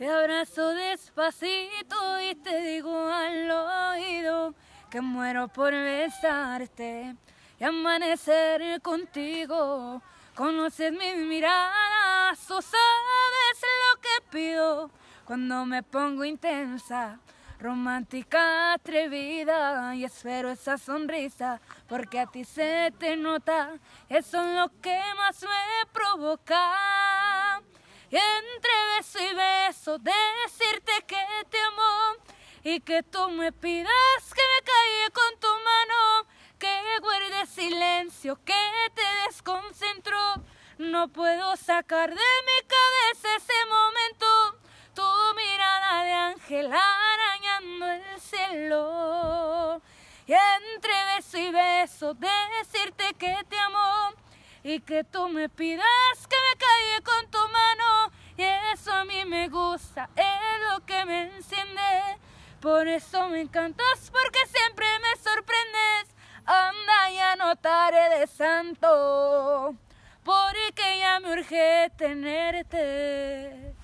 Te abrazo despacito y te digo al oído que muero por besarte y amanecer contigo. Conoces mis miradas o sabes lo que pido cuando me pongo intensa, romántica, atrevida y espero esa sonrisa porque a ti se te nota, eso es lo que más me provoca. Y entre beso y beso decirte que te amo y que tú me pidas que me calle con tu mano, que guarde silencio, que te desconcentro. No puedo sacar de mi cabeza ese momento, tu mirada de ángel arañando el cielo. Y entre beso y beso decirte que te amo y que tú me pidas que me calle con tu es lo que me enciende. Por eso me encantas, porque siempre me sorprendes. Anda, y anotaré de santo, porque ya me urge tenerte.